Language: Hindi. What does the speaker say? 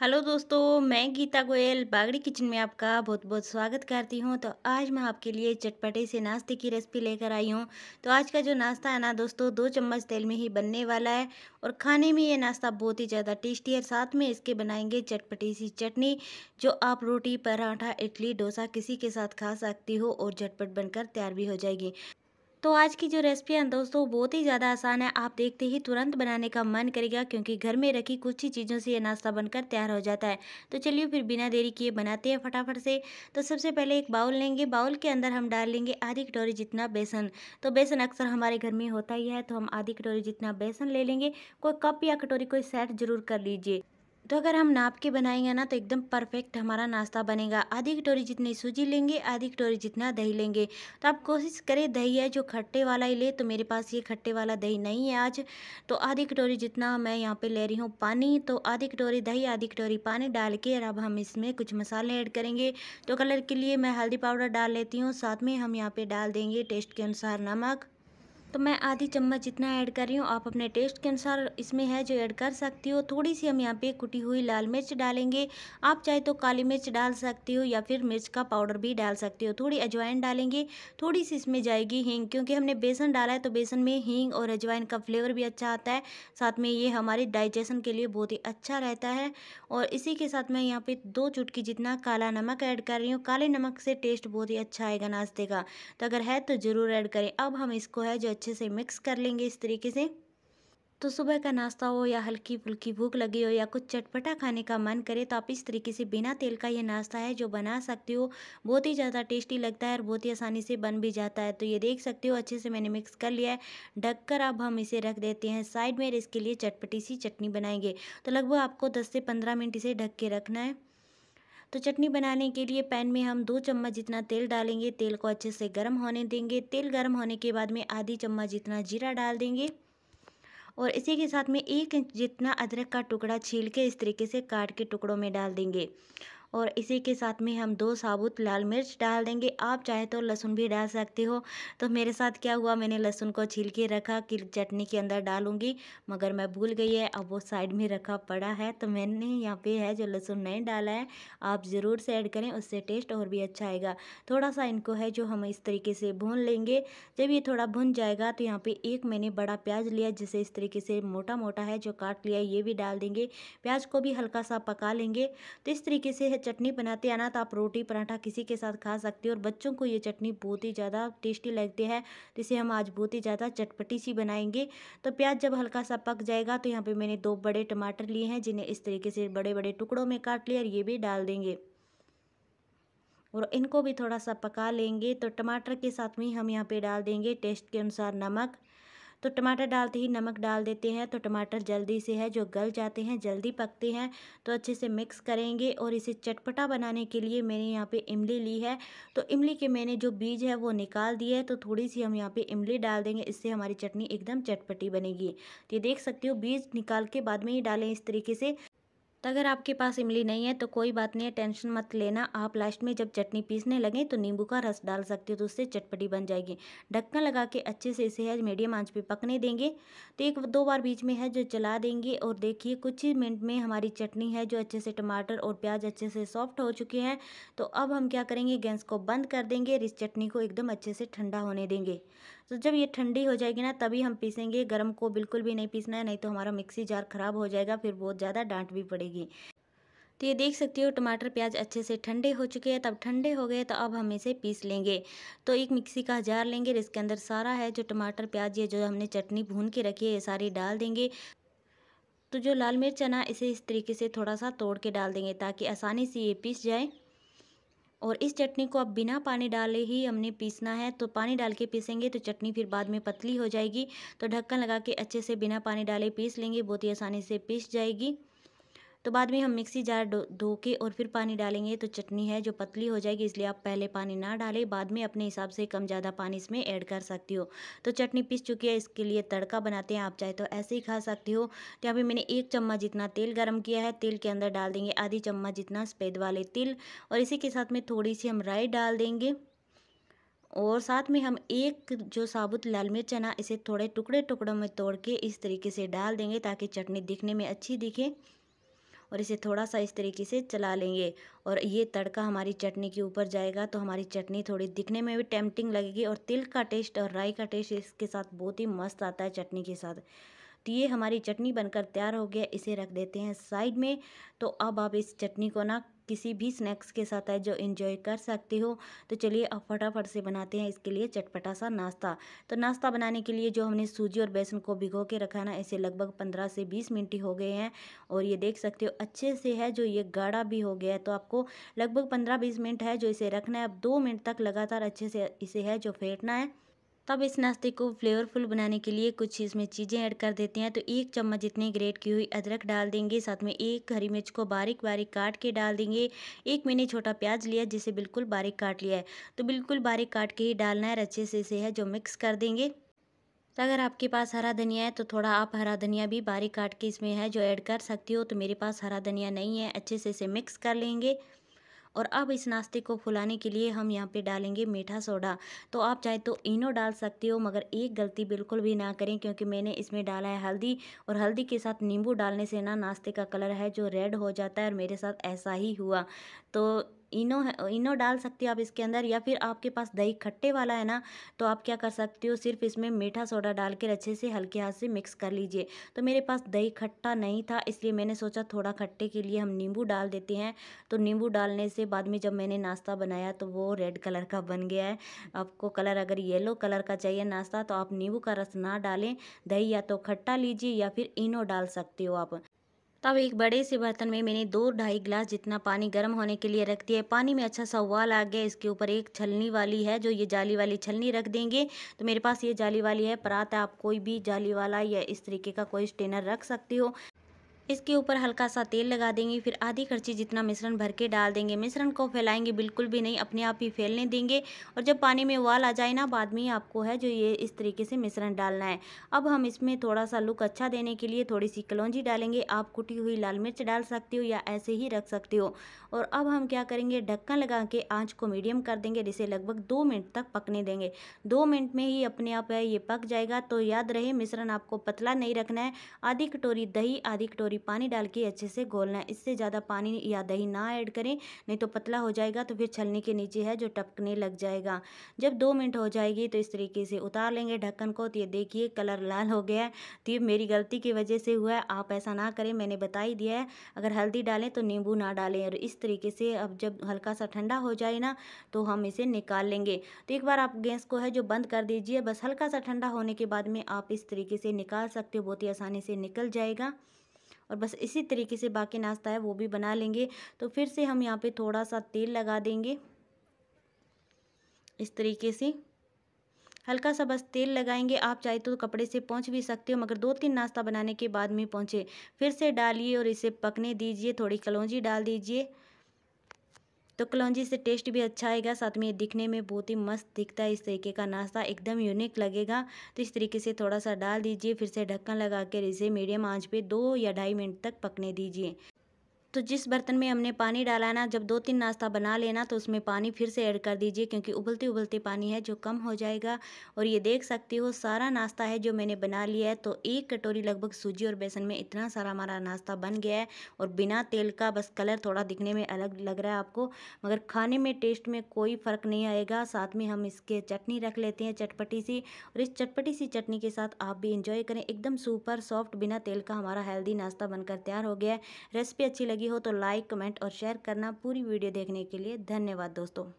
हेलो दोस्तों मैं गीता गोयल बागड़ी किचन में आपका बहुत बहुत स्वागत करती हूं तो आज मैं आपके लिए चटपटे से नाश्ते की रेसिपी लेकर आई हूं तो आज का जो नाश्ता है ना दोस्तों दो चम्मच तेल में ही बनने वाला है और खाने में ये नाश्ता बहुत ही ज़्यादा टेस्टी है साथ में इसके बनाएंगे चटपटी सी चटनी जो आप रोटी पराठा इडली डोसा किसी के साथ खा सकती हो और झटपट बनकर तैयार भी हो जाएगी तो आज की जो रेसिपी है दोस्तों बहुत ही ज़्यादा आसान है आप देखते ही तुरंत बनाने का मन करेगा क्योंकि घर में रखी कुछ ही चीज़ों से ये नाश्ता बनकर तैयार हो जाता है तो चलिए फिर बिना देरी किए बनाते हैं फटाफट से तो सबसे पहले एक बाउल लेंगे बाउल के अंदर हम डाल लेंगे आधी कटोरी जितना बेसन तो बेसन अक्सर हमारे घर में होता ही है तो हम आधी कटोरी जितना बेसन ले लेंगे कोई कप या कटोरी कोई सेट ज़रूर कर लीजिए तो अगर हम नाप के बनाएंगे ना तो एकदम परफेक्ट हमारा नाश्ता बनेगा आधी कटोरी जितनी सूजी लेंगे आधी कटोरी जितना दही लेंगे तो आप कोशिश करें दही है जो खट्टे वाला ही ले तो मेरे पास ये खट्टे वाला दही नहीं है आज तो आधी कटोरी जितना मैं यहाँ पे ले रही हूँ पानी तो आधी कटोरी दही आधी कटोरी पानी डाल के और अब हम इसमें कुछ मसाले ऐड करेंगे तो कलर के लिए मैं हल्दी पाउडर डाल लेती हूँ साथ में हम यहाँ पर डाल देंगे टेस्ट के अनुसार नमक तो मैं आधी चम्मच जितना ऐड कर रही हूँ आप अपने टेस्ट के अनुसार इसमें है जो ऐड कर सकती हो थोड़ी सी हम यहाँ पे कुटी हुई लाल मिर्च डालेंगे आप चाहे तो काली मिर्च डाल सकती हो या फिर मिर्च का पाउडर भी डाल सकती हो थोड़ी अजवाइन डालेंगे थोड़ी सी इसमें जाएगी हींग क्योंकि हमने बेसन डाला है तो बेसन में हींग और अजवाइन का फ्लेवर भी अच्छा आता है साथ में ये हमारे डाइजेशन के लिए बहुत ही अच्छा रहता है और इसी के साथ मैं यहाँ पर दो चुटकी जितना काला नमक ऐड कर रही हूँ काले नमक से टेस्ट बहुत ही अच्छा आएगा नाश्ते का तो अगर है तो ज़रूर ऐड करें अब हम इसको है जो अच्छे से मिक्स कर लेंगे इस तरीके से तो सुबह का नाश्ता हो या हल्की फुल्की भूख लगी हो या कुछ चटपटा खाने का मन करे तो आप इस तरीके से बिना तेल का ये नाश्ता है जो बना सकते हो बहुत ही ज़्यादा टेस्टी लगता है और बहुत ही आसानी से बन भी जाता है तो ये देख सकते हो अच्छे से मैंने मिक्स कर लिया है ढककर अब हम इसे रख देते हैं साइड में इसके लिए चटपटी सी चटनी बनाएंगे तो लगभग आपको दस से पंद्रह मिनट इसे ढक के रखना है तो चटनी बनाने के लिए पैन में हम दो चम्मच जितना तेल डालेंगे तेल को अच्छे से गर्म होने देंगे तेल गर्म होने के बाद में आधी चम्मच जितना जीरा डाल देंगे और इसी के साथ में एक इंच जितना अदरक का टुकड़ा छील के इस तरीके से काट के टुकड़ों में डाल देंगे और इसी के साथ में हम दो साबुत लाल मिर्च डाल देंगे आप चाहे तो लहसुन भी डाल सकते हो तो मेरे साथ क्या हुआ मैंने लहसुन को छील के रखा कि चटनी के अंदर डालूँगी मगर मैं भूल गई है अब वो साइड में रखा पड़ा है तो मैंने यहाँ पे है जो लहसुन नहीं डाला है आप ज़रूर से ऐड करें उससे टेस्ट और भी अच्छा आएगा थोड़ा सा इनको है जो हम इस तरीके से भून लेंगे जब ये थोड़ा भुन जाएगा तो यहाँ पर एक मैंने बड़ा प्याज लिया जिसे इस तरीके से मोटा मोटा है जो काट लिया ये भी डाल देंगे प्याज को भी हल्का सा पका लेंगे तो इस तरीके से चटनी बनाते आना तो आप रोटी पराठा किसी के साथ खा सकते हो और बच्चों को ये चटनी बहुत ही ज़्यादा टेस्टी लगती है जिसे हम आज बहुत ही ज़्यादा चटपटी सी बनाएंगे तो प्याज जब हल्का सा पक जाएगा तो यहाँ पर मैंने दो बड़े टमाटर लिए हैं जिन्हें इस तरीके से बड़े बड़े टुकड़ों में काट लिया और ये भी डाल देंगे और इनको भी थोड़ा सा पका लेंगे तो टमाटर के साथ में हम यहाँ पे डाल देंगे टेस्ट के अनुसार नमक तो टमाटर डालते ही नमक डाल देते हैं तो टमाटर जल्दी से है जो गल जाते हैं जल्दी पकते हैं तो अच्छे से मिक्स करेंगे और इसे चटपटा बनाने के लिए मैंने यहाँ पे इमली ली है तो इमली के मैंने जो बीज है वो निकाल दिए है तो थोड़ी सी हम यहाँ पे इमली डाल देंगे इससे हमारी चटनी एकदम चटपटी बनेगी तो ये देख सकते हो बीज निकाल के बाद में ही डालें इस तरीके से तो अगर आपके पास इमली नहीं है तो कोई बात नहीं है टेंशन मत लेना आप लास्ट में जब चटनी पीसने लगें तो नींबू का रस डाल सकते हो तो उससे चटपटी बन जाएगी ढक्कन लगा के अच्छे से इसे है मीडियम आंच पे पकने देंगे तो एक दो बार बीच में है जो चला देंगे और देखिए कुछ ही मिनट में हमारी चटनी है जो अच्छे से टमाटर और प्याज अच्छे से सॉफ्ट हो चुके हैं तो अब हम क्या करेंगे गैस को बंद कर देंगे और इस चटनी को एकदम अच्छे से ठंडा होने देंगे तो जब ये ठंडी हो जाएगी ना तभी हम पीसेंगे गर्म को बिल्कुल भी नहीं पीसना है नहीं तो हमारा मिक्सी जार ख़राब हो जाएगा फिर बहुत ज़्यादा डांट भी पड़ेगी तो ये देख सकते हो टमाटर प्याज अच्छे से ठंडे हो चुके हैं तब ठंडे हो गए तो अब हम इसे पीस लेंगे तो एक मिक्सी का जार लेंगे इसके अंदर सारा है जो टमाटर प्याज ये जो हमने चटनी भून के रखी है ये सारी डाल देंगे तो जो लाल मिर्च है ना इसे इस तरीके से थोड़ा सा तोड़ के डाल देंगे ताकि आसानी से ये पीस जाए और इस चटनी को अब बिना पानी डाले ही हमने पीसना है तो पानी डाल के पीसेंगे तो चटनी फिर बाद में पतली हो जाएगी तो ढक्कन लगा के अच्छे से बिना पानी डाले पीस लेंगे बहुत ही आसानी से पीस जाएगी तो बाद में हम मिक्सी जार धो के और फिर पानी डालेंगे तो चटनी है जो पतली हो जाएगी इसलिए आप पहले पानी ना डालें बाद में अपने हिसाब से कम ज़्यादा पानी इसमें ऐड कर सकती हो तो चटनी पिस चुकी है इसके लिए तड़का बनाते हैं आप चाहे तो ऐसे ही खा सकती हो तो यहाँ पर मैंने एक चम्मच जितना तेल गर्म किया है तेल के अंदर डाल देंगे आधी चम्मच जितना सफ़ेद वाले तिल और इसी के साथ में थोड़ी सी हम राई डाल देंगे और साथ में हम एक जो साबुत लाल मिर्च है ना इसे थोड़े टुकड़े टुकड़ों में तोड़ के इस तरीके से डाल देंगे ताकि चटनी दिखने में अच्छी दिखे और इसे थोड़ा सा इस तरीके से चला लेंगे और ये तड़का हमारी चटनी के ऊपर जाएगा तो हमारी चटनी थोड़ी दिखने में भी टेम्पटिंग लगेगी और तिल का टेस्ट और राई का टेस्ट इसके साथ बहुत ही मस्त आता है चटनी के साथ तो ये हमारी चटनी बनकर तैयार हो गया इसे रख देते हैं साइड में तो अब आप इस चटनी को ना किसी भी स्नैक्स के साथ है जो इन्जॉय कर सकते हो तो चलिए अब फटाफट से बनाते हैं इसके लिए चटपटा सा नाश्ता तो नाश्ता बनाने के लिए जो हमने सूजी और बेसन को भिगो के रखा ना इसे लगभग पंद्रह से बीस मिनट ही हो गए हैं और ये देख सकते हो अच्छे से है जो ये गाढ़ा भी हो गया है तो आपको लगभग पंद्रह बीस मिनट है जो इसे रखना है अब दो मिनट तक लगातार अच्छे से इसे है जो फेंटना है तब इस नाश्ते को फ्लेवरफुल बनाने के लिए कुछ इसमें चीज़ें ऐड कर देते हैं तो एक चम्मच जितनी ग्रेट की हुई अदरक डाल देंगे साथ में एक हरी मिर्च को बारीक बारीक काट के डाल देंगे एक मैंने छोटा प्याज लिया जिसे बिल्कुल बारीक काट लिया है तो बिल्कुल बारीक काट के ही डालना है अच्छे से इसे है जो मिक्स कर देंगे तो अगर आपके पास हरा धनिया है तो थोड़ा आप हरा धनिया भी बारीक काट के इसमें है जो ऐड कर सकती हो तो मेरे पास हरा धनिया नहीं है अच्छे से इसे मिक्स कर लेंगे और अब इस नाश्ते को फुलाने के लिए हम यहाँ पे डालेंगे मीठा सोडा तो आप चाहे तो इनो डाल सकते हो मगर एक गलती बिल्कुल भी ना करें क्योंकि मैंने इसमें डाला है हल्दी और हल्दी के साथ नींबू डालने से ना नाश्ते का कलर है जो रेड हो जाता है और मेरे साथ ऐसा ही हुआ तो इनो है इनो डाल सकते हो आप इसके अंदर या फिर आपके पास दही खट्टे वाला है ना तो आप क्या कर सकते हो सिर्फ इसमें मीठा सोडा डाल कर अच्छे से हल्के हाथ से मिक्स कर लीजिए तो मेरे पास दही खट्टा नहीं था इसलिए मैंने सोचा थोड़ा खट्टे के लिए हम नींबू डाल देते हैं तो नींबू डालने से बाद में जब मैंने नाश्ता बनाया तो वो रेड कलर का बन गया है आपको कलर अगर येलो कलर का चाहिए नाश्ता तो आप नींबू का रस ना डालें दही या तो खट्टा लीजिए या फिर इनो डाल सकते हो आप तब एक बड़े से बर्तन में मैंने दो ढाई गिलास जितना पानी गर्म होने के लिए रख दिया पानी में अच्छा सा उबाल आ गया इसके ऊपर एक छलनी वाली है जो ये जाली वाली छलनी रख देंगे तो मेरे पास ये जाली वाली है परात आप कोई भी जाली वाला या इस तरीके का कोई स्टेनर रख सकते हो इसके ऊपर हल्का सा तेल लगा देंगे फिर आधी खर्ची जितना मिश्रण भर के डाल देंगे मिश्रण को फैलाएंगे बिल्कुल भी नहीं अपने आप ही फैलने देंगे और जब पानी में उबाल आ जाए ना बाद में आपको है जो ये इस तरीके से मिश्रण डालना है अब हम इसमें थोड़ा सा लुक अच्छा देने के लिए थोड़ी सी कलौजी डालेंगे आप कुटी हुई लाल मिर्च डाल सकते हो या ऐसे ही रख सकते हो और अब हम क्या करेंगे ढक्कन लगा के आँच को मीडियम कर देंगे जिसे लगभग दो मिनट तक पकने देंगे दो मिनट में ही अपने आप ये पक जाएगा तो याद रहे मिश्रण आपको पतला नहीं रखना है आधी कटोरी दही आधी कटोरी कटोरी पानी डाल के अच्छे से घोलना है इससे ज़्यादा पानी या दही ना ऐड करें नहीं तो पतला हो जाएगा तो फिर छलनी के नीचे है जो टपकने लग जाएगा जब दो मिनट हो जाएगी तो इस तरीके से उतार लेंगे ढक्कन को तो ये देखिए कलर लाल हो गया है तो ये मेरी गलती की वजह से हुआ है आप ऐसा ना करें मैंने बता ही दिया है अगर हल्दी डालें तो नींबू ना डालें और इस तरीके से अब जब हल्का सा ठंडा हो जाए ना तो हम इसे निकाल लेंगे तो एक बार आप गैस को है जो बंद कर दीजिए बस हल्का सा ठंडा होने के बाद में आप इस तरीके से निकाल सकते हो बहुत ही आसानी से निकल जाएगा और बस इसी तरीके से बाकी नाश्ता है वो भी बना लेंगे तो फिर से हम यहाँ पे थोड़ा सा तेल लगा देंगे इस तरीके से हल्का सा बस तेल लगाएंगे आप चाहे तो कपड़े से पहुँच भी सकते हो मगर दो तीन नाश्ता बनाने के बाद में पहुँचे फिर से डालिए और इसे पकने दीजिए थोड़ी कलौजी डाल दीजिए तो कलौजी से टेस्ट भी अच्छा आएगा साथ में ये दिखने में बहुत ही मस्त दिखता है इस तरीके का नाश्ता एकदम यूनिक लगेगा तो इस तरीके से थोड़ा सा डाल दीजिए फिर से ढक्कन लगा कर इसे मीडियम आंच पे दो या ढाई मिनट तक पकने दीजिए तो जिस बर्तन में हमने पानी डाला ना जब दो तीन नाश्ता बना लेना तो उसमें पानी फिर से ऐड कर दीजिए क्योंकि उबलते उबलते पानी है जो कम हो जाएगा और ये देख सकती हो सारा नाश्ता है जो मैंने बना लिया है तो एक कटोरी लगभग सूजी और बेसन में इतना सारा हमारा नाश्ता बन गया है और बिना तेल का बस कलर थोड़ा दिखने में अलग लग रहा है आपको मगर खाने में टेस्ट में कोई फ़र्क नहीं आएगा साथ में हम इसके चटनी रख लेते हैं चटपटी सी और इस चटपटी सी चटनी के साथ आप भी इंजॉय करें एकदम सुपर सॉफ्ट बिना तेल का हमारा हेल्दी नाश्ता बनकर तैयार हो गया है रेसिपी अच्छी लगी लगी हो तो लाइक कमेंट और शेयर करना पूरी वीडियो देखने के लिए धन्यवाद दोस्तों